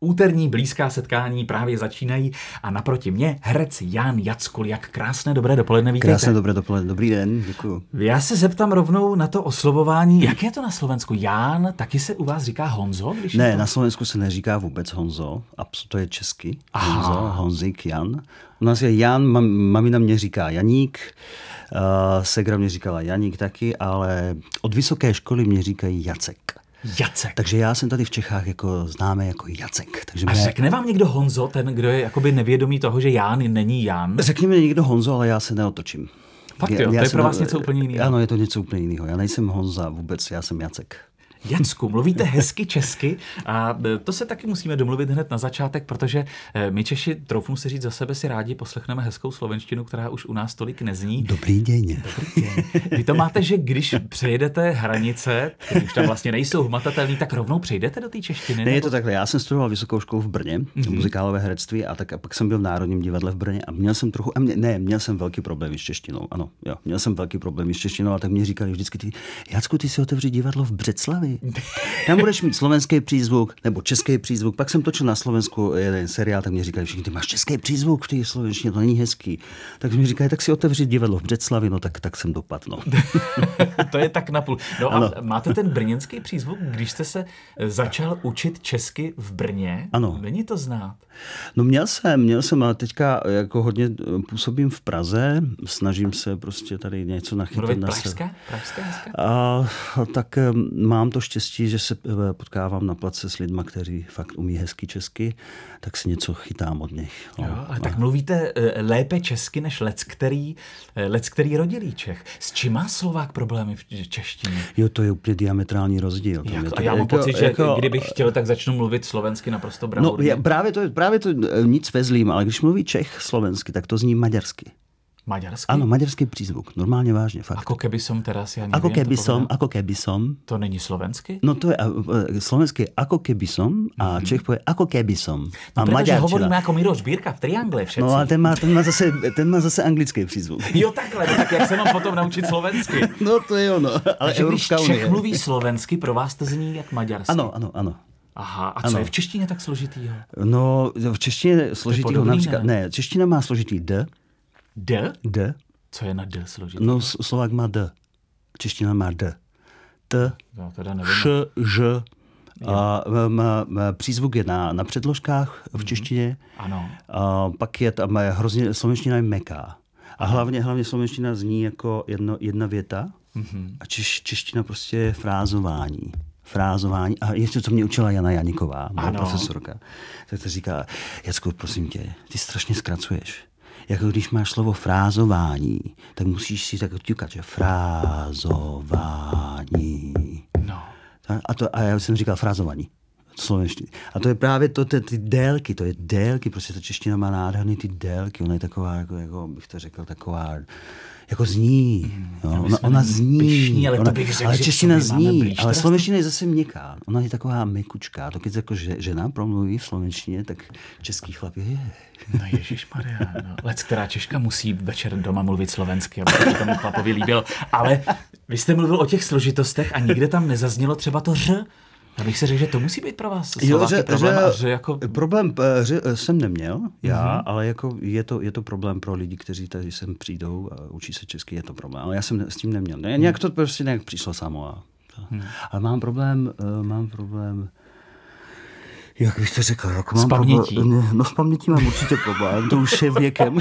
Úterní blízká setkání právě začínají a naproti mě herec Jan Jackul. Jak krásné dobré dopoledne, vítejte. Krásné dobré dopoledne, dobrý den, děkuji. Já se zeptám rovnou na to oslovování. Jak je to na Slovensku? Jan, taky se u vás říká Honzo? Když ne, to... na Slovensku se neříká vůbec Honzo, to je česky. Aha. Honzo, Honzik, Jan. U nás je Jan, mam, mamina mě říká Janík, uh, segra mě říkala Janík taky, ale od vysoké školy mě říkají Jacek. Jacek. Takže já jsem tady v Čechách jako známý jako Jacek. Takže A řekne vám někdo Honzo, ten, kdo je jakoby nevědomý toho, že Ján není Jan? Řekne mi někdo Honzo, ale já se neotočím. Fakt jo, já, já to je pro vás něco úplně jiného. Ano, je to něco úplně jiného. Já nejsem Honza vůbec, já jsem Jacek. Jacku, mluvíte hezky česky a e, to se taky musíme domluvit hned na začátek, protože e, my Češi, troufnu si říct, za sebe si rádi poslechneme hezkou slovenštinu, která už u nás tolik nezní. Dobrý den. Vy to máte, že když přejdete hranice, které už tam vlastně nejsou hmatatelné, tak rovnou přejdete do té češtiny? Ne, nebo... je to takhle. Já jsem studoval vysokou školu v Brně, mm-hmm. muzikálové herectví, a tak a pak jsem byl v Národním divadle v Brně a měl jsem trochu, a mě, ne, měl jsem velký problém s češtinou. Ano, jo, měl jsem velký problém s češtinou, a tak mě říkali vždycky, ty, Jacku, ty si otevři divadlo v Břeclavě seriály. Tam budeš mít slovenský přízvuk nebo český přízvuk. Pak jsem točil na Slovensku jeden seriál, tak mě říkali všichni, ty máš český přízvuk ty je slovenštině, to není hezký. Tak mi říkají, tak si otevři divadlo v Břeclavi, no tak, tak jsem dopadl. No. to je tak napůl. No ano. a máte ten brněnský přízvuk, když jste se začal učit česky v Brně? Ano. Není to znát? No měl jsem, měl jsem, ale teďka jako hodně působím v Praze, snažím se prostě tady něco nachytit. Mluvit na pražské? Pražské, a, tak mám to to štěstí, že se eh, potkávám na place s lidmi, kteří fakt umí hezky česky, tak si něco chytám od nich. No. Jo, ale tak mluvíte eh, lépe česky než lec, který, eh, lec, který rodilý Čech. S čím má Slovák problémy v češtině? Jo, to je úplně diametrální rozdíl. jak, je to, a já mám jako, pocit, že jako, kdybych chtěl, tak začnu mluvit slovensky naprosto no, bravurně. No, právě, to, právě to nic vezlím, ale když mluví Čech slovensky, tak to zní maďarsky. Maďarský? Ano, maďarský přízvuk. Normálně vážně. Fakt. Ako keby som teraz, ja neviem, Ako keby som, ako keby som. To není slovenský? No to je, e, slovenský. ako keby som a mm-hmm. Čech povie ako keby som. No, a no, Maďarčina. hovoríme ako Miroš Bírka v triangle no, všetci. No a ten má, ten má, zase, ten má zase anglický přízvuk. Jo takhle, no, tak jak se mám potom naučit slovensky? No to je ono, ale Takže Evropská když Čech unie. mluví slovensky, pro vás to zní jak maďarský. Ano, ano, ano. Aha, a co ano. je v češtině tak složitýho? No, v češtině složitýho například, ne, čeština má složitý D, D? D. Co je na D složitý? No, Slovák má D. Čeština má D. T, Š, Ž, a, přízvuk je na, na předložkách v mhm. češtině. Ano. A, pak je tam je hrozně, slovenština je meká. A hlavně, hlavně slovenština zní jako jedno, jedna věta mm-hmm. a češ, čeština prostě je frázování. Frázování. A ještě, co mě učila Jana Janiková, moje profesorka, tak to říká, Jacku, prosím tě, ty strašně zkracuješ jako když máš slovo frázování, tak musíš si tak ťukat, že frázování. No. A, to, a já jsem říkal frázování slovenštiny. A to je právě to, ty, ty délky, to je délky, prostě ta čeština má nádherný ty délky, ona je taková, jako, jako bych to řekl, taková jako zní. Hmm, jo. ona, ona zní. Pišní, ale ona, to bych řekl, ale čeština zní, ale slovenština je zase měkká. Ona je taková mykučka. To když jako žena promluví v slovenštině, tak český chlap je. No Ježíš Maria, no. Lec, která Češka musí večer doma mluvit slovensky, aby se tomu chlapovi líbil. Ale vy jste mluvil o těch složitostech a nikde tam nezaznělo třeba to ř. Já bych si řekl, že to musí být pro vás jo, že, problém. Že, a že jako... Problém eh, že eh, jsem neměl, já, mm-hmm. ale jako je, to, je to problém pro lidi, kteří tady sem přijdou a učí se česky, je to problém. Ale já jsem s tím neměl. Ne, nějak mhm. to prostě nějak přišlo samo. A, Hmm. Ale mám problém, eh, mám problém jak bych to řekl, jako mám Problém, no s pamětí mám určitě problém, to už je věkem.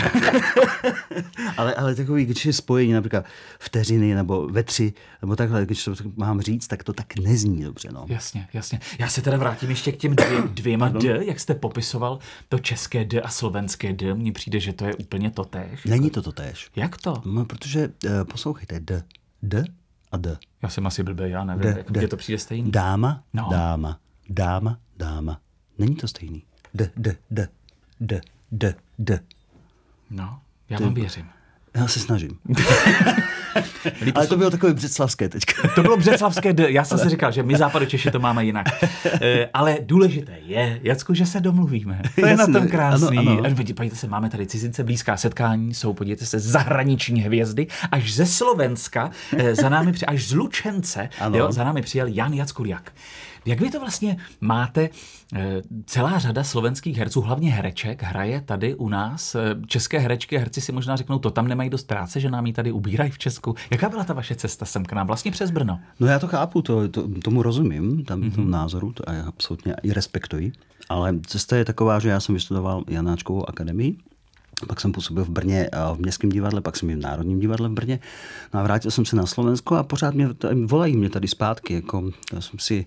ale, ale takový, když je spojení například vteřiny nebo ve tři, nebo takhle, když to mám říct, tak to tak nezní dobře. No. Jasně, jasně. Já se teda vrátím ještě k těm dvě, dvěma D, jak jste popisoval to české D a slovenské D. Mně přijde, že to je úplně to tež. Není to to tež. Jak to? No, protože uh, poslouchejte, D, D a D. Já jsem asi blbý, já nevím, D, jak, D. to přijde stejný. Dáma, no. dáma, dáma, dáma, Není to stejný. D, d, d, d, d, d. No, já vám věřím. Já se snažím. Ale to bylo takové břeclavské teďka. to bylo břeclavské, d. já jsem si říkal, že my západu Češi to máme jinak. E, ale důležité je, Jacku, že se domluvíme. To je Jasne. na tom krásný. Ano, ano. Podívejte se, máme tady cizince, blízká setkání, jsou, podívejte se, zahraniční hvězdy. Až ze Slovenska, e, za námi, při, až z Lučence, ano. jo, za námi přijel Jan Jackuliak. Jak vy to vlastně máte? Eh, celá řada slovenských herců, hlavně hereček, hraje tady u nás. Eh, české herečky a herci si možná řeknou, to tam nemají dost práce, že nám ji tady ubírají v Česku. Jaká byla ta vaše cesta sem k nám? Vlastně přes Brno. No já to chápu, to, to, tomu rozumím, tam mm-hmm. názoru to a já absolutně i respektuji. Ale cesta je taková, že já jsem vystudoval Janáčkovou akademii, pak jsem působil v Brně eh, v Městském divadle, pak jsem i v Národním divadle v Brně. No a vrátil jsem se na Slovensko a pořád mě, volají mě tady zpátky. Jako, já jsem si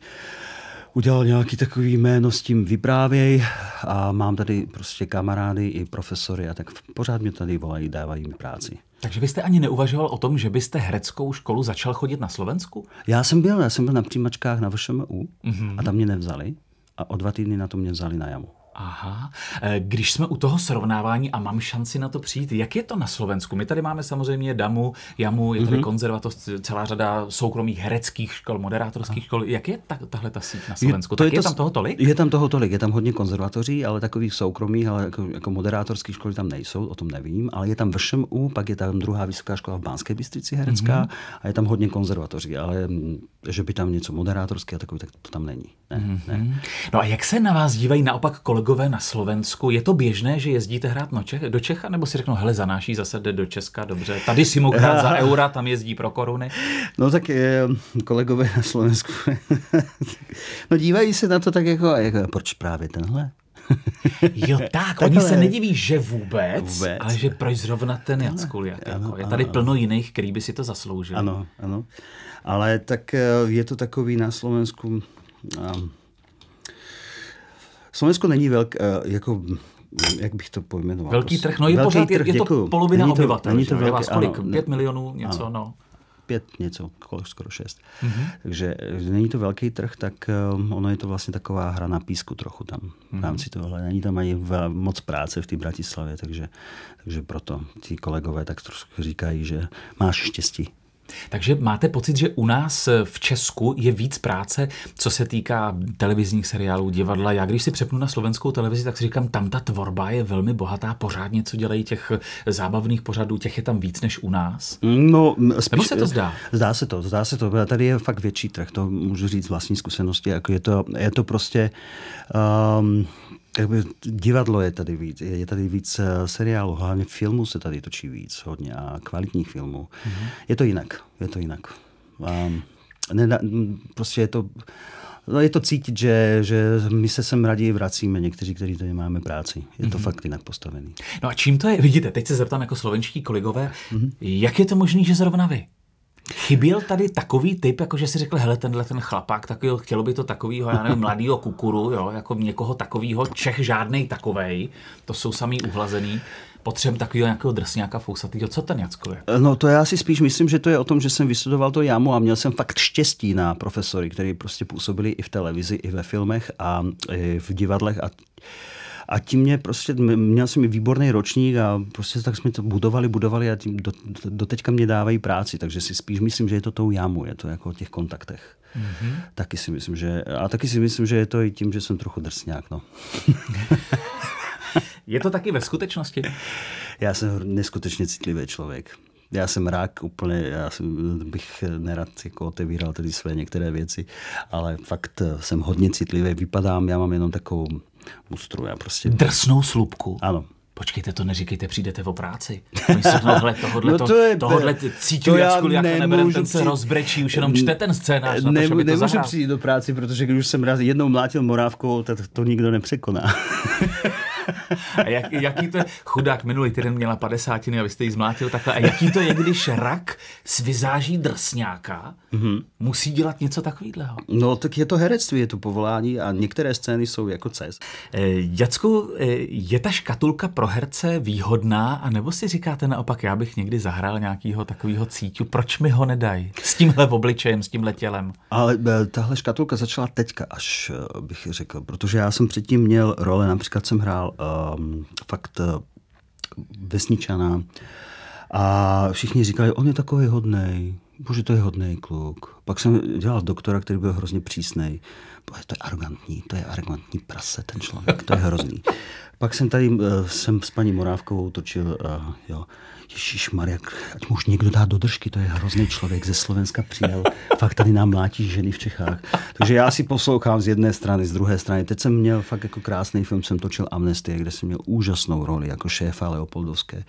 udělal nějaký takový jméno s tím vyprávěj a mám tady prostě kamarády i profesory a tak pořád mě tady volají, dávají mi práci. Takže byste ani neuvažoval o tom, že byste hereckou školu začal chodit na Slovensku? Já jsem byl, já jsem byl na přijímačkách na VŠMU mm-hmm. a tam mě nevzali a o dva týdny na to mě vzali na jamu. Aha. Eh, když jsme u toho srovnávání a mám šanci na to přijít, jak je to na Slovensku? My tady máme samozřejmě Damu, Jamu, je tady mm-hmm. konzervatoř, celá řada soukromých hereckých škol, moderátorských škol. Jak je ta, tahle ta síť na Slovensku? Je, to tak je, je to, tam toho tolik? Je tam toho tolik, je tam hodně konzervatoří, ale takových soukromých, ale jako, jako moderátorských školy tam nejsou, o tom nevím, ale je tam u, pak je tam druhá vysoká škola v Banské Bystrici herecká mm-hmm. a je tam hodně konzervatoří, ale mm, že by tam něco moderátorské a takový, tak to tam není. Ne, mm-hmm. ne. Mhm. No a jak se na vás dívají naopak kolem kolegové na Slovensku, je to běžné, že jezdíte hrát no Čech, do Čecha, nebo si řeknou, hele, za naší zase jde do Česka, dobře, tady si mohl hrát za eura, tam jezdí pro koruny? No tak eh, kolegové na Slovensku, no dívají se na to tak jako, jako proč právě tenhle? Jo, tak, tak oni se nediví, že vůbec, vůbec, ale že proč zrovna ten Jackuliak. Jako. Je tady ano, plno ano. jiných, který by si to zasloužil. Ano, ano. Ale tak eh, je to takový na Slovensku... Um, Slovensko není velk, eh, jako jak bych to pojmenoval? Velký prostě trh, no je velký pořád, trh, je, je to děkuju. polovina není to, obyvatel, není to velký, vás kolik, ano, pět milionů, něco, ano. no pět něco, kolik, skoro šest. Mm-hmm. Takže eh, není to velký trh, tak um, ono je to vlastně taková hra na písku trochu tam mm-hmm. v mhm. Není tam ani moc práce v té Bratislavě, takže, takže proto ti kolegové tak trošku říkají, že máš štěstí. Takže máte pocit, že u nás eh, v Česku je víc práce, co se týká televizních seriálů, divadla. Já když si přepnu na slovenskou televizi, tak si říkám, tam ta tvorba je velmi bohatá, pořád něco dělají těch eh, zábavných pořadů, těch je tam víc než u nás. Mm, no, spíš, Nebo se to zdá? Zdá se to, zdá se to. Tady je fakt větší trh, to můžu říct z vlastní zkušenosti. Jako je, to, je to prostě... Um, divadlo je tady víc, je tady víc eh, seriálu, hlavně filmů se tady točí víc hodně a kvalitních filmů. Mm-hmm. Je to jinak, je to jinak. A ehm, ne, prostě je to, no je to cítit, že, že my se sem raději vracíme, někteří, kteří tady máme práci. Je to mm-hmm. fakt jinak postavený. No a čím to je, vidíte, teď se zeptám jako slovenští kolegové, mm-hmm. jak je to možné, že zrovna vy? Chyběl tady takový typ, jako že si řekl, hele, tenhle ten chlapák, tak jo, chtělo by to takovýho, já nevím, mladýho kukuru, jo, jako někoho takovýho, Čech žádnej takovej, to jsou samý uhlazený potřem takového nějakého drsňáka fousatýho. Co ten Jacko je? Eh, no to já si spíš myslím, že to je o tom, že jsem vystudoval to jámu a měl jsem fakt štěstí na profesory, kteří prostě působili i v televizi, i ve filmech a i eh, v divadlech a a tím mě prostě, měl jsem i výborný ročník a prostě tak jsme to budovali, budovali a tím do, do, teďka mě dávají práci, takže si spíš myslím, že je to tou jámu, je to jako o těch kontaktech. Mm-hmm. Taky si myslím, že, a taky si myslím, že je to i tím, že jsem trochu drsňák, no. je to taky ve skutečnosti? Já jsem neskutečně citlivý člověk já jsem rák úplně, já bych nerad jako otevíral tedy své některé věci, ale fakt eh, jsem hodně citlivý, vypadám, já mám jenom takovou mustru. Já Prostě... Drsnou slupku? Ano. Počkejte, to neříkejte, přijdete o práci. Tohle, tohle, no to je, tohle cítí, to jak já nemůžu ten se rozbrečí, už jenom čte ten scénář. Ne, to, nemůžu to přijít do práci, protože když už jsem raz jednou mlátil morávkou, tak to nikdo nepřekoná. A jak, jaký to je? Chudák minulý týden měla padesátiny a vy jste ji zmlátil takhle. A jaký to je, když rak s vyzáží drsňáka mm-hmm. musí dělat něco takového? No, tak je to herectví, je to povolání a některé scény jsou jako cez. E, eh, Jacku, eh, je ta škatulka pro herce výhodná, a nebo si říkáte naopak, já bych někdy zahrál nějakého takového cítu, proč mi ho nedají? S tímhle obličejem, s tímhle tělem. Ale eh, tahle škatulka začala teďka, až bych řekl, protože já jsem předtím měl role, například jsem hrál um, fakt eh, vesničana. A všichni říkali, on je takový hodný, bože, to je hodný kluk. Pak jsem dělal doktora, který byl hrozně přísný. Bože, to je arrogantní, to je arrogantní prase, ten člověk, to je hrozný. Pak jsem tady eh, jsem s paní Morávkovou točil, uh, jo, Ježíš Maria, ať mu už někdo dá do držky, to je hrozný člověk, ze Slovenska přijel, fakt tady nám mlátí ženy v Čechách. Takže já si poslouchám z jedné strany, z druhé strany. Teď jsem měl fakt jako krásný film, jsem točil Amnestie, kde jsem měl úžasnou roli jako šéfa Leopoldovské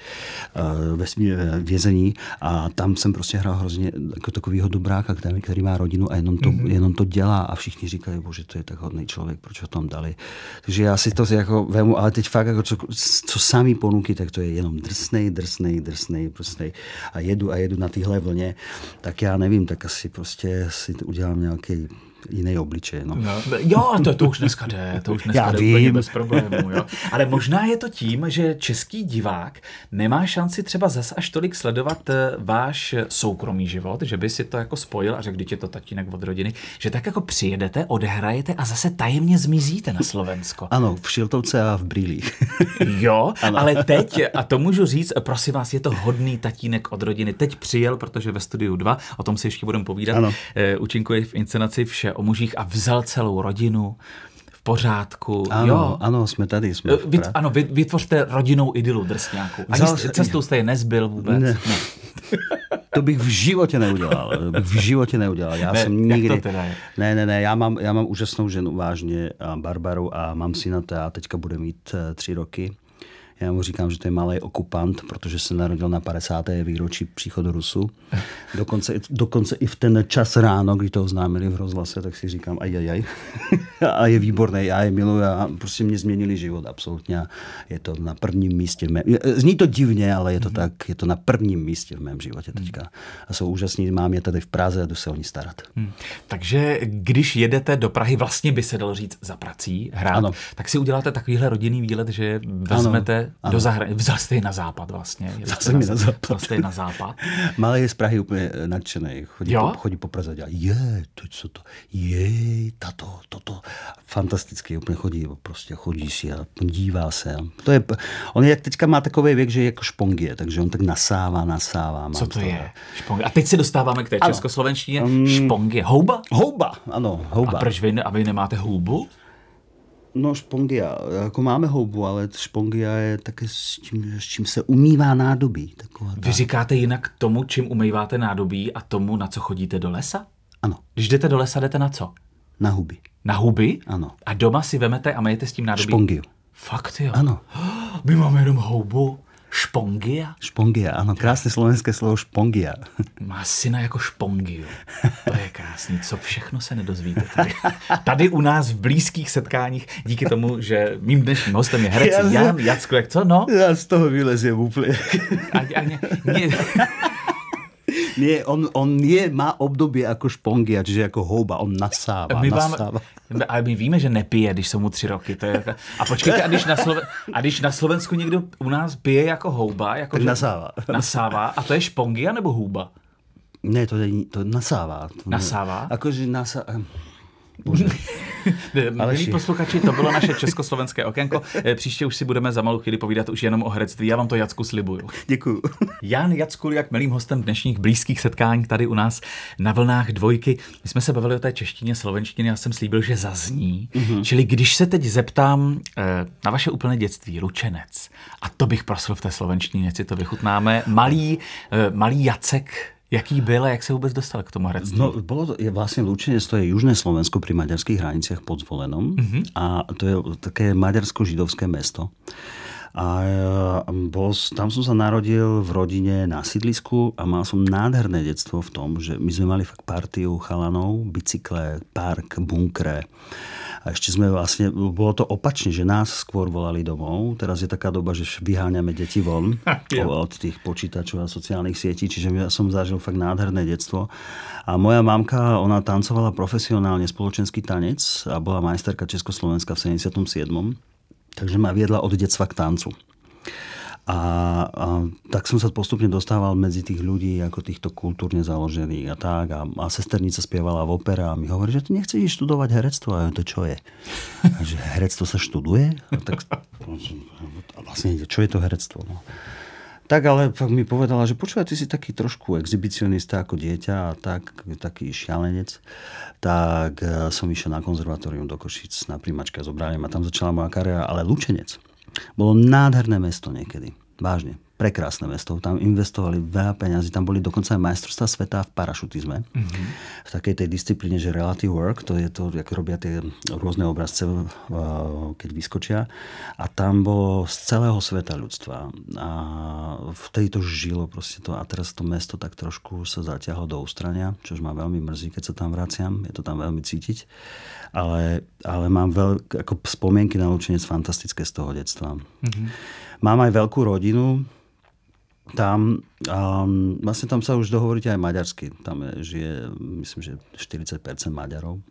eh, ve vězení a tam jsem prostě hrál hrozně jako takovýho dobráka, který, který má rodinu a jenom to, mm-hmm. jenom to dělá a všichni říkali, bože, to je tak hodný člověk, proč ho tam dali. Takže já si to jako vemu, ale teď fakt, jako co, co sami ponuky, tak to je jenom drsnej, drsnej, drsnej, prostě a jedu a jedu na téhle vlně, tak já nevím, tak asi prostě si udělám nějaký jiný obličej. No. No, jo, to, to už dneska jde, to už dneska Já jde vím. bez problémů. Jo. Ale možná je to tím, že český divák nemá šanci třeba zas až tolik sledovat eh, váš soukromý život, že by si to jako spojil a řekl, když je to tatínek od rodiny, že tak jako přijedete, odehrajete a zase tajemně zmizíte na Slovensko. Ano, v šiltovce a v brýlích. jo, ano. ale teď, a to můžu říct, eh, prosím vás, je to hodný tatínek od rodiny. Teď přijel, protože ve studiu 2, o tom si ještě budeme povídat, ano. Eh, v inscenaci vše o mužích a vzal celou rodinu v pořádku. Ano, jo. ano, jsme tady. Jsme Vyt, ano, vytvořte rodinou idylu drsňáku. Ani Vzal, cestou jste je nezbyl vůbec. Ne. Ne. To bych v životě neudělal. bych v životě neudělal. Já ne, jsem nikdy... Ne, ne, ne, já mám, já mám úžasnou ženu, vážně, Barbaru, a mám syna, a teďka bude mít eh, tři roky. Já mu říkám, že to je malý okupant, protože se narodil na 50. výročí příchodu Rusu. Dokonce, dokonce i v ten čas ráno, kdy to oznámili v rozhlase, tak si říkám, ajajaj. a je výborný, já je miluji a prostě mě změnili život absolutně. Je to na prvním místě. V mém, e, zní to divně, ale je to mm-hmm. tak, je to na prvním místě v mém životě mhm. teďka. A jsou úžasní, mám je tady v Praze a jdu se o ní starat. Hmm. Takže když jedete do Prahy, vlastně by se dalo říct za prací hrát, ano. tak si uděláte takovýhle rodinný výlet, že vezmete ano ano. Do zahraničí. Vzal jste na západ vlastně. Vzal jste na, západ. Vzal jste na západ. Malý je z Prahy úplně nadšený. Chodí, Po, chodí po Praze dělá, je, to co to, je, tato, toto. Fantasticky úplně chodí, prostě chodí si a dívá se. To je, on jak teďka má takový věk, že je jako špongie, takže on tak nasává, nasává. Co to, to je? Špongie. A teď se dostáváme k té československé Um, mm. špongie. Houba? Houba, ano, houba. A proč vy, ne, a vy nemáte houbu? No špongia, jako máme houbu, ale špongia je také s tím, s čím se umývá nádobí. Taková Vy říkáte jinak tomu, čím umýváte nádobí a tomu, na co chodíte do lesa? Ano. Když jdete do lesa, jdete na co? Na huby. Na huby? Ano. A doma si vemete a majete s tím nádobí? Špongiu. Fakt jo? Ano. My máme jenom houbu. Špongia? Špongia, ano, krásné slovenské slovo špongia. Má syna jako špongiu. To je krásný, co všechno se nedozvíte tady. Tady u nás v blízkých setkáních, díky tomu, že mým dnešním hostem je herec já, Jan Jacko, jak co, no? Já z toho vylezím úplně. A, a ně, ně, Nie, on, on nie má období jako špongia, čiže jako houba, on nasává, my vám, nasává. Ale my víme, že nepije, když jsou mu tři roky. To je jako- a počkejte, a když, na Sloven, a když na Slovensku někdo u nás pije jako houba, jako tak že, nasává. nasává. A to je špongia nebo houba? Ne, to, je, to nasává. To nasává? Akože nasává. Milí posluchači, to bylo naše československé okénko. Eh, příště už si budeme za malou chvíli povídat už jenom o herectví. Já vám to Jacku slibuju. Děkuju. Jan Jackul, jak milým hostem dnešních blízkých setkání tady u nás na vlnách dvojky. My jsme se bavili o té češtině, slovenštině, já jsem slíbil, že zazní. Mm-hmm. Čili když se teď zeptám eh, na vaše úplné dětství, Lučenec, a to bych prosil v té slovenštině, si to vychutnáme, malý, eh, malý Jacek Jaký byl a jak se vůbec dostal k tomu herectví? No, bylo to, je vlastně Lučenec, to je južné Slovensko pri maďarských hranicích pod Zvolenom mm -hmm. a to je také maďarsko-židovské mesto. A bol, tam som sa narodil v rodine na sídlisku a mal som nádherné detstvo v tom, že my sme mali fakt partiu chalanov, bicykle, park, bunkre. A ešte sme vlastne, bolo to opačne, že nás skôr volali domov. Teraz je taká doba, že vyháňame deti von od tých počítačov a sociálnych sietí. Čiže ja som zažil fakt nádherné detstvo. A moja mamka, ona tancovala profesionálne spoločenský tanec a bola majsterka Československa v 77. Takže ma viedla od detstva k tancu. A, a tak som sa postupne dostával medzi tých ľudí, ako týchto kultúrne založených a tak. A, a sesternica spievala v opera a mi hovorí, že ty nechceš študovať herectvo. A to čo je? A že herectvo sa študuje? A tak a vlastne, čo je to herectvo? No. Tak ale pak mi povedala, že počúvaj, ty si taký trošku exhibicionista ako dieťa a tak, taký šialenec. Tak eh, som išiel na konzervatórium do Košic na príjmačka zobrali a tam začala moja kariéra, ale lučenec. Bolo nádherné mesto niekedy. Vážne prekrásne mesto. Tam investovali veľa peňazí, tam boli dokonca aj majstrovstvá sveta v parašutizme. Mm -hmm. V takej tej disciplíne, že relative work, to je to, jak robia tie rôzne obrazce, e, keď vyskočia. A tam bolo z celého sveta ľudstva. A vtedy to žilo prostě to. A teraz to mesto tak trošku se zaťahlo do ústrania, což má veľmi mrzí, keď sa tam vraciam. Je to tam veľmi cítiť. Ale, ale mám veľk, ako spomienky na učenec fantastické z toho detstva. Mm -hmm. Mám aj veľkú rodinu, tam, um, vlastne tam sa už dohovoríte aj maďarsky. Tam je, žije, myslím, že 40% Maďarov.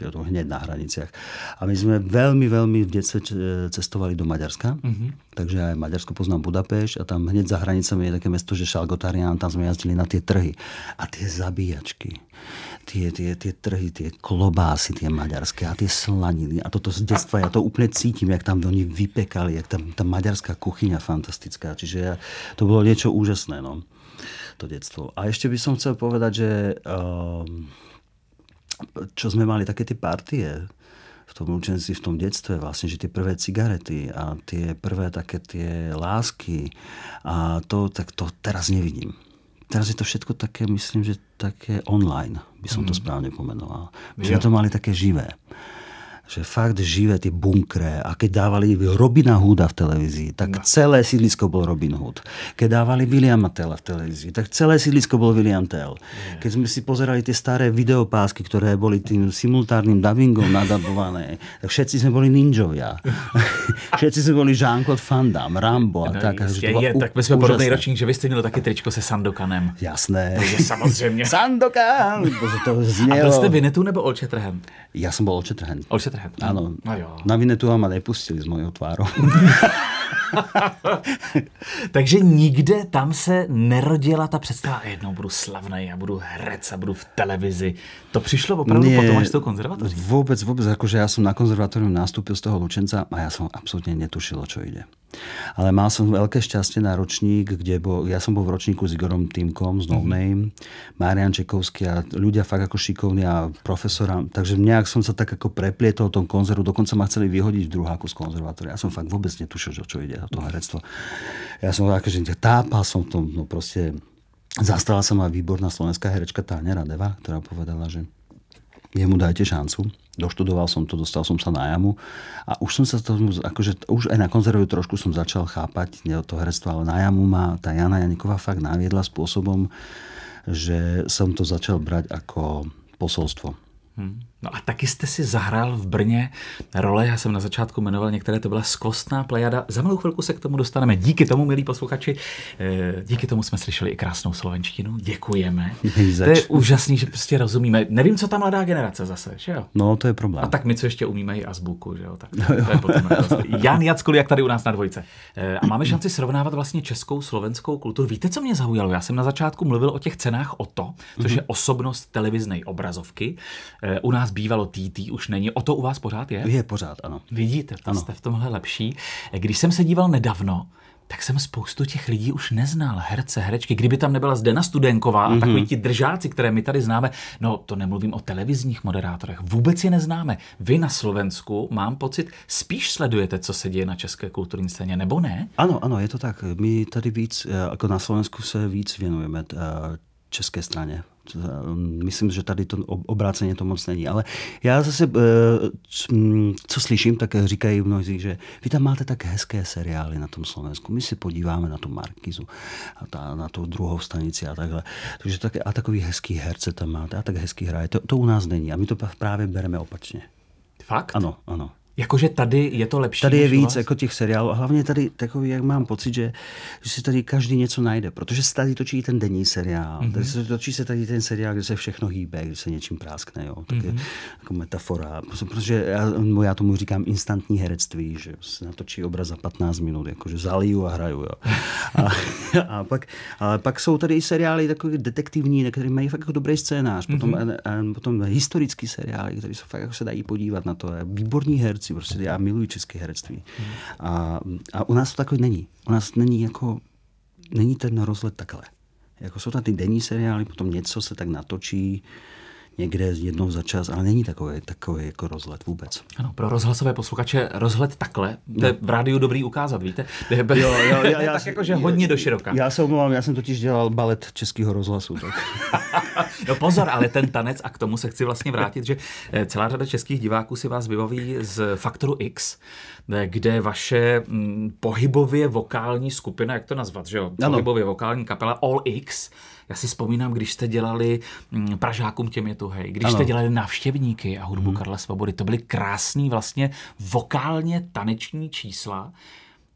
Je to hneď na hraniciach. A my sme veľmi, veľmi v detstve cestovali do Maďarska. Mm-hmm. Takže aj Maďarsko poznám Budapešť a tam hneď za hranicami je také mesto, že Šalgotarian, tam sme jazdili na tie trhy. A tie zabíjačky tie, tie, tie trhy, tie klobásy, tie maďarské a tie slaniny a toto z dětstva, já to úplně cítím, jak tam oni vypekali, jak tam ta maďarská kuchyňa fantastická, čiže ja, to bylo něco úžasné, no, to dětstvo. A ještě som chcel povedať, že um, čo jsme mali také ty partie, v tom učenci, v tom detstve vlastně, že ty prvé cigarety a ty prvé také ty lásky a to, tak to teraz nevidím teraz je to všetko také, myslím, že také online, by som to mhm. správne pomenoval. My sme to mali také živé že fakt živé ty bunkre a keď dávali Robina Hooda v televizi, tak no. celé sídlisko byl Robin Hood. Keď dávali Williama Tella v televizi, tak celé sídlisko byl William Tell. Je. Keď jsme si pozerali ty staré videopásky, které byly tím simultárním dubbingom nadabované, tak všetci jsme byli ninjovia. všetci jsme byli Jean-Claude Van Damme, Rambo a no, tak. Je, je, tak my jsme podobný ročník, že vy jste měli taky tričko se Sandokanem. Jasné. Takže samozřejmě. Sandokan! To, to znělo. A byl jste Vinetu nebo Olčetrhem? Ja som bol očetrhen. Očetrhen. Áno. No jo. Na Vinetu ma nepustili z mojho tváru. Takže nikde tam se nerodila ta představa, jednou budu slavný, já budu herec a budu v televizi. To přišlo opravdu Nie, potom až z toho konzervatoře. Vůbec, vůbec, jakože já jsem na konzervatorium nastoupil z toho Lučenca a já jsem absolutně netušil, o čo jde. Ale mal som veľké šťastie na ročník, kde bol, ja som bol v ročníku s Igorom Týmkom, s No Name, mhm. Marian Čekovský a ľudia fakt ako šikovní a profesora, takže mňa nejak som sa tak ako preplietol tom konzervu, dokonca ma chceli vyhodiť v druháku z konzervatória. Ja som fakt vôbec netušil, o čo ide o to herectvo. Ja som že tápal som v tom, no proste zastala sa ma výborná slovenská herečka Táňa Radeva, ktorá povedala, že jemu dajte šancu. Doštudoval som to, dostal som sa na jamu a už som sa to, akože už aj na konzervu trošku som začal chápať, nie to herectvo, ale na jamu ma tá Jana Janiková fakt naviedla spôsobom, že som to začal brať ako posolstvo. Hmm. No a taky jste si zahrál v Brně role, já jsem na začátku jmenoval některé, to byla skostná plejada. Za malou chvilku se k tomu dostaneme. Díky tomu, milí posluchači, eh, díky tomu jsme slyšeli i krásnou slovenštinu. Děkujeme. Zač. To je úžasný, že prostě rozumíme. Nevím, co ta mladá generace zase, že jo? No, to je problém. A tak my, co ještě umíme i azbuku, že jo? Tak no, to je potom Jan Jackul, jak tady u nás na dvojce. Eh, a máme šanci srovnávat vlastně českou, slovenskou kulturu. Víte, co mě zaujalo? Já jsem na začátku mluvil o těch cenách o to, což mhm. je osobnost televizní obrazovky. Eh, u nás bývalo TT, už není. O to u vás pořád je? Je pořád, ano. Vidíte, to ano. jste v tomhle lepší. Když jsem se díval nedávno, tak jsem spoustu těch lidí už neznal, herce, herečky. Kdyby tam nebyla Zdena Studenková mm-hmm. a mhm. takový ti držáci, které my tady známe, no to nemluvím o televizních moderátorech, vůbec je neznáme. Vy na Slovensku, mám pocit, spíš sledujete, co se děje na české kulturní scéně, nebo ne? Ano, ano, je to tak. My tady víc, eh, jako na Slovensku se víc věnujeme eh, české straně Eh, myslím, že tady to obráceně to moc není. Ale já zase, eh, mm, co slyším, tak říkají mnozí, že vy tam máte tak hezké seriály na tom Slovensku. My si podíváme na tu Markizu a ta, na tu druhou stanici a takhle. Takže tak, a takový hezký herce tam máte a tak hezký hraje. To, to u nás není a my to právě bereme opačně. Fakt? Ano, ano. Jakože tady je to lepší? Tady je víc jako těch seriálů a hlavně tady takový, jak mám pocit, že, že si tady každý něco najde, protože se tady točí ten denní seriál, mm-hmm. tady se točí se tady ten seriál, kde se všechno hýbe, kde se něčím práskne, jo. Tak mm-hmm. je mhm. jako metafora, protože já, já tomu říkám instantní herectví, že se natočí obraz za 15 minut, jakože zaliju a hraju, jo. a, a pak, ale pak jsou tady i seriály takové detektivní, které mají fakt jako dobrý scénář, potom, mm-hmm. a, a, potom historický seriály, které jsou fakt jako se dají podívat na to, výborní herci herci. Prostě já miluji české herectví. A, a u nás to takový není. U nás není jako, není ten rozlet takhle. Jako jsou tam ty denní seriály, potom něco se tak natočí, někde jednou za čas, ale není takový, takový jako rozhled vůbec. Ano, pro rozhlasové posluchače rozhled takhle, to je no. v rádiu dobrý ukázat, víte? Jo, jo, jo, já, tak jakože hodně do široka. Já se omlouvám, já jsem totiž dělal balet českého rozhlasu. Tak. no pozor, ale ten tanec, a k tomu se chci vlastně vrátit, že eh, celá řada českých diváků si vás vybaví z Faktoru X, eh, kde vaše mm, pohybově vokální skupina, jak to nazvat, že jo? Pohybově vokální kapela All X, já si vzpomínám, když jste dělali mm, Pražákům těm je hej, když ano. jste dělali návštěvníky a hudbu hmm. Karla Svobody, to byly krásný vlastně vokálně taneční čísla.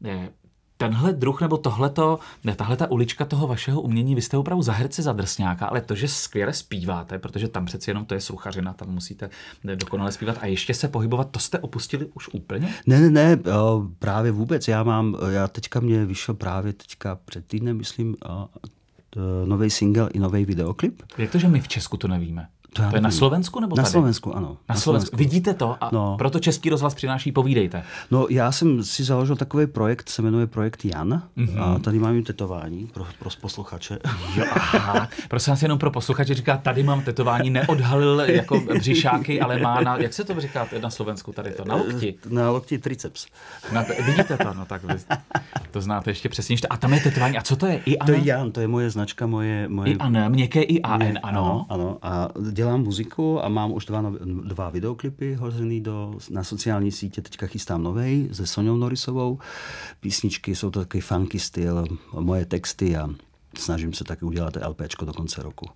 Eh, tenhle druh nebo tohleto, ne, tahle ta ulička toho vašeho umění, vy jste opravdu za herce za drsňáka, ale to, že skvěle zpíváte, protože tam přeci jenom to je sluchařina, tam musíte dokonale zpívat a ještě se pohybovat, to jste opustili už úplně? Ne, ne, ne, eh, právě vůbec. Já mám, eh, já teďka mě vyšel právě teďka před týdnem, myslím, eh, nový single i nový videoklip. Jak to, že my v Česku to nevíme? To, to je na Slovensku nebo na tady? Slovensku, ano. Na, na Slovensku. Slovensku. Vidíte to a no. proto Český rozhlas přináší Povídejte. No já jsem si založil takový projekt, se jmenuje projekt Jan mm-hmm. a tady mám tetování pro, pro posluchače. Jo, aha. Prosím vás jenom pro posluchače říká, tady mám tetování, neodhalil jako břišáky, ale má na, jak se to říká na Slovensku tady to, na lokti? Na lokti triceps. Na, vidíte to, no tak vy to znáte ještě přesně. A tam je tetování, a co to je? I To je Jan, to je moje značka, moje... moje... I ano, měkké I A N, ano. Ano, ano. a dělá dělám muziku a mám už dva, dva videoklipy hořený do, na sociální sítě. Teďka chystám novej se Soňou Norisovou. Písničky jsou to takový funky styl, moje texty a snažím se taky udělat LPčko do konce roku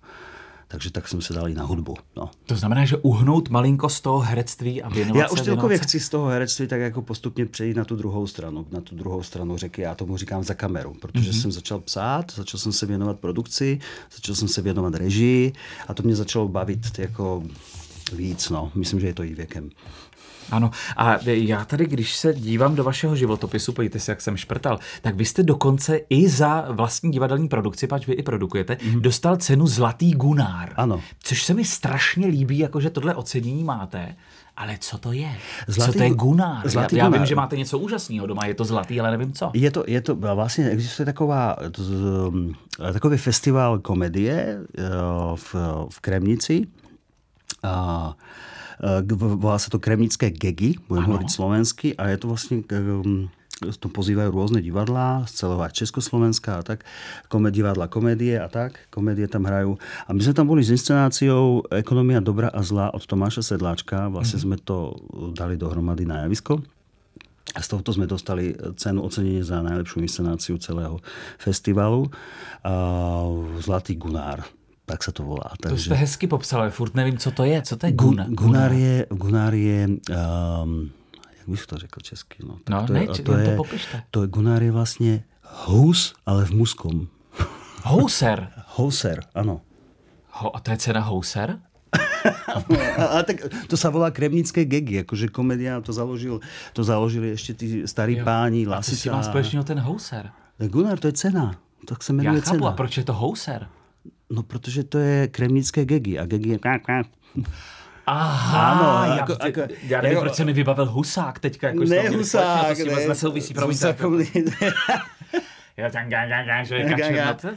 takže tak jsem se dal i na hudbu. No. To znamená, že uhnout malinko z toho herectví a věnovat Já už celkově jako chci z toho herectví tak jako postupně přejít na tu druhou stranu, na tu druhou stranu řeky, já tomu říkám za kameru, protože mm-hmm. jsem začal psát, začal jsem se věnovat produkci, začal jsem se věnovat režii a to mě začalo bavit jako víc, no. Myslím, že je to i věkem. Ano, a já tady, když se dívám do vašeho životopisu, pojďte se, jak jsem šprtal, tak vy jste dokonce i za vlastní divadelní produkci, pač vy i produkujete, mm-hmm. dostal cenu Zlatý Gunár. Ano. Což se mi strašně líbí, jakože tohle ocenění máte. Ale co to je? Zlatý, co to je gunár? Zlatý já, já gunár. vím, že máte něco úžasného doma, je to zlatý, ale nevím co. Je to, je to vlastně existuje taková, um, takový festival komedie eh, v, v Kremnici. Eh, volá se to kremnické gegy, budeme hovoriť slovensky, a je to vlastně mm, to pozývajú rôzne divadlá z celého Československa a tak, komed, divadla komédie a tak, komédie tam hrajú. A my sme tam boli s inscenáciou Ekonomia dobra a zla od Tomáša Sedláčka, vlastne mm. -hmm. sme to dali dohromady na javisko. A z tohoto sme dostali cenu ocenenie za najlepšiu inscenáciu celého festivalu. Zlatý Gunár tak se to volá. Takže... To jste hezky popsal, ale furt nevím, co to je. Co to je Gun, Gunár? je, Gunnar je um, jak bych to řekl česky? No, tak no to, ne, je, to, je, to popište. To je, Gunár je vlastně hous, ale v muskom. Houser? Houser, ano. Ho, a to je cena Houser? a tak to se volá kremnické gegy, jakože komedia, to založil, to založili ještě ty starí jo. páni, Lasica. A ty si má společně ten Houser. Gunnar, to je cena. Tak se jmenuje Já chápu, cena. a proč je to Houser? No, protože to je kremnické gegy a gegy je... Aha, ano, jako, já, jako, já nevím, jako, proč se mi vybavil Husák teďka. Jako, ne Husák, to s tím nesouvisí, gang, gang, gang, že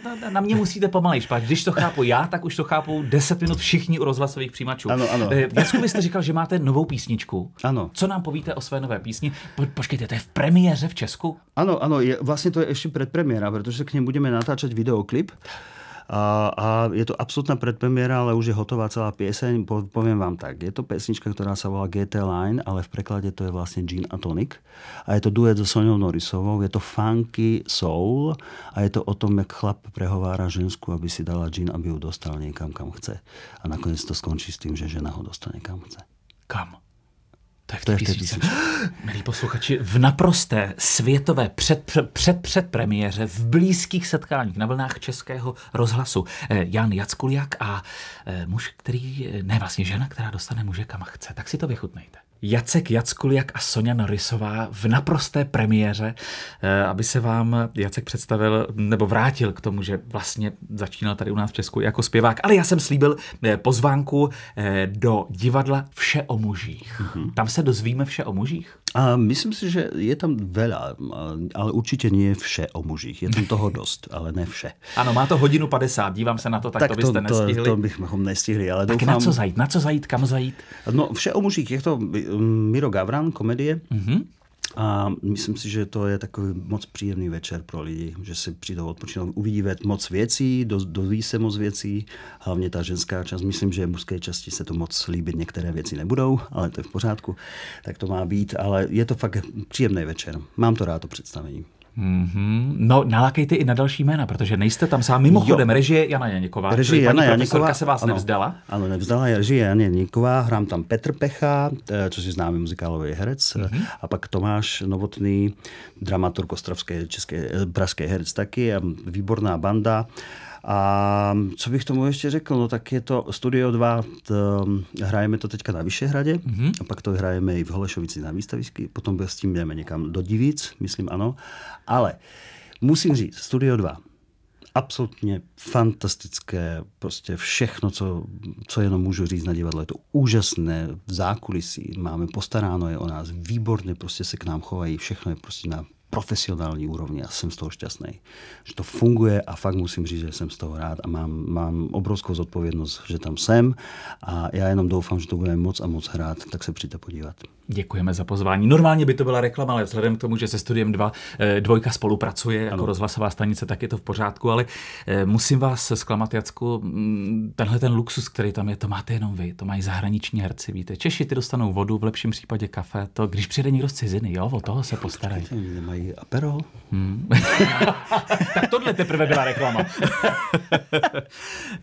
no, na, mě musíte pomalej špat. Když to chápu já, tak už to chápu 10 minut všichni u rozhlasových přijímačů. Ano, ano. Vesku, eh, vy jste říkal, že máte novou písničku. Ano. Co nám povíte o své nové písni? Po, počkejte, to je v premiéře v Česku? Ano, ano, je, vlastně to je ještě předpremiéra, protože k němu budeme natáčet videoklip. A, a je to absolútna predpremiéra, ale už je hotová celá pieseň. Po, poviem vám tak, je to pesnička, ktorá sa volá GT Line, ale v preklade to je vlastne Gin a Tonic. A je to duet so Soňou Norisovou, je to funky soul a je to o tom, jak chlap prehovára žensku, aby si dala gin, aby ju dostal niekam, kam chce. A nakoniec to skončí s tým, že žena ho dostane kam chce. Kam? To je v té, té písničce. Milí posluchači, v naprosté světové před, před, před, v blízkých setkáních na vlnách českého rozhlasu eh, Jan Jackuliak a eh, muž, který, eh, ne vlastně žena, která dostane muže kam chce. Tak si to vychutnejte. Jacek Jackuliak a Sonja Norisová v naprosté premiéře, eh, aby se vám Jacek představil nebo vrátil k tomu, že vlastně začínal tady u nás v Česku jako zpěvák. Ale já jsem slíbil eh, pozvánku eh, do divadla Vše o mužích. Mm-hmm. Tam se dozvíme vše o mužích? A myslím si, že je tam veľa, ale určitě nie vše o mužích. Je tam toho dost, ale ne vše. Ano, má to hodinu 50, dívám se na to, tak, tak to byste to, nestihli. To, to bychom nestihli, ale tak doufám... na co zajít, na co zajít, kam zajít? No, vše o mužích, je to mm, Miro Gavran, komedie. Mm-hmm. A myslím si, že to je takový moc příjemný večer pro lidi, že si přijdou odpočinout, uvidí moc věcí, do, dozví se moc věcí, hlavně ta ženská část. Myslím, že mužské části se to moc líbit některé věci nebudou, ale to je v pořádku, tak to má být, ale je to fakt příjemný večer. Mám to rád, to představení. Mm-hmm. No, nalákejte i na další jména, protože nejste tam sám. Mimochodem, jo. režie Jana Janěková. Režie Jana Janěková se vás ano, nevzdala? Ano, nevzdala je režie Jana Janěková. Hrám tam Petr Pecha, což je známý muzikálový herec, mm-hmm. a pak Tomáš Novotný, dramaturg ostravské, české, eh, pražské herec taky, výborná banda. A co bych tomu ještě řekl, no tak je to Studio 2, to, hrajeme to teďka na Vyšehradě, mm-hmm. a pak to hrajeme i v Holešovici na výstavisky, potom s tím jdeme někam do Divíc, myslím ano. Ale musím říct, Studio 2, absolutně fantastické, prostě všechno, co, co jenom můžu říct na divadle, je to úžasné, v zákulisí máme postaráno je o nás, výborně prostě se k nám chovají, všechno je prostě na profesionální úrovni a jsem z toho šťastný. Že to funguje a fakt musím říct, že jsem z toho rád a mám, mám obrovskou zodpovědnost, že tam jsem a já jenom doufám, že to budeme moc a moc hrát, tak se přijďte podívat. Děkujeme za pozvání. Normálně by to byla reklama, ale vzhledem k tomu, že se Studiem 2 eh, dvojka spolupracuje jako ano. jako rozhlasová stanice, tak je to v pořádku, ale eh, musím vás zklamat, Jacku, mm, tenhle ten luxus, který tam je, to máte jenom vy, to mají zahraniční herci, víte. Češi ty dostanou vodu, v lepším případě kafe, to když přijde někdo z ciziny, jo, o toho se postarají. mají aperol? Hmm. tak tohle teprve byla reklama.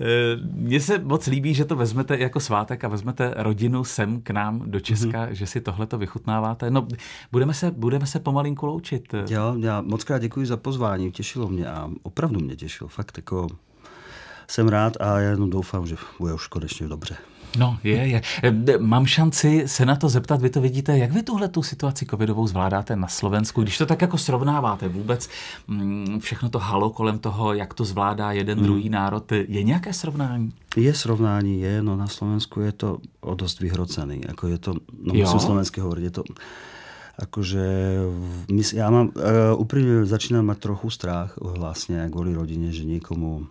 Eh, mně se moc líbí, že to vezmete jako svátek a vezmete rodinu sem k nám do Česka, mm-hmm. že si to tohle to vychutnáváte. No, budeme se, budeme se pomalinku loučit. Já, já moc krát děkuji za pozvání, těšilo mě a opravdu mě těšilo. Fakt jako jsem rád a jenom doufám, že bude už konečně dobře. No, je, je. E, mám šanci se na to zeptat, vy to vidíte, jak vy tuhle tu situaci covidovou zvládáte na Slovensku, když to tak jako srovnáváte vůbec mm, všechno to halo kolem toho, jak to zvládá jeden hmm. druhý národ, je nějaké srovnání? Je srovnání, je, no na Slovensku je to o dost vyhrocený, jako je to, no musím slovensky hovorit, je to, akože mys, já mám, uh, začínám mít trochu strach vlastně kvůli rodině, že někomu,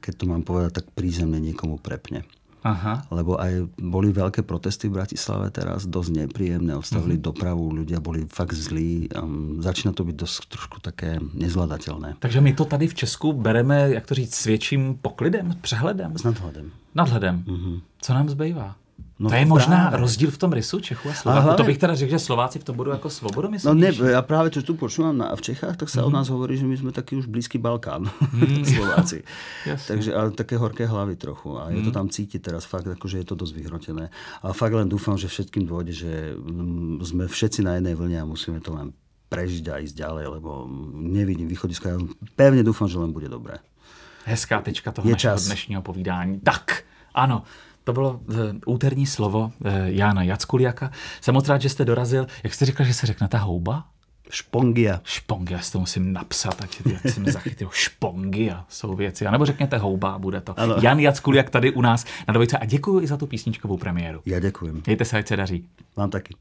keď to mám povedat, tak prízemně někomu prepne. Aha. Lebo aj boli veľké protesty v Bratislave teraz, dosť nepríjemné, odstavili uh-huh. dopravu, ľudia boli fakt zlí, um, začína to byť dosť trošku také nezvládateľné. Takže my to tady v Česku bereme, jak to říct, s větším poklidem, přehledem? S nadhledem. Nadhledem. Uh-huh. Co nám zbývá? No to je právě. možná rozdíl v tom rysu Čechů a Slováků. To bych teda řekl, že Slováci v tom budou jako svobodu no myslíš? No ne, já právě to tu počúvam na. v Čechách, tak se mm. o mhm. nás hovorí, že my jsme taky už blízký Balkán, mm. Slováci. Takže a také horké hlavy trochu a je mm. to mhm. tam cítit teraz fakt, jako, že je to dost vyhrotené. A fakt len doufám, že všetkým důvodě, že mm, jsme všetci na jedné vlně a musíme to len prežiť a jít dále, lebo mm, nevidím východiska. Já pevně doufám, že len bude dobré. Hezká tečka toho je čas. dnešního povídání. Tak, ano, to bylo eh, úterní slovo eh, Jána Jackuliaka. Jsem moc rád, že jste dorazil. Jak jste říkal, že se řekne ta houba? Špongia. Špongia, si to musím napsat, ať, ať jsem zachytil. Špongia jsou věci. A nebo řekněte houba, bude to. Ano. Jan Jackuliak tady u nás na dvojce. A děkuji i za tu písničkovou premiéru. Já děkuji. Mějte se, ať se daří. Vám taky.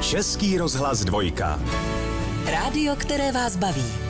Český rozhlas dvojka. Rádio, které vás baví.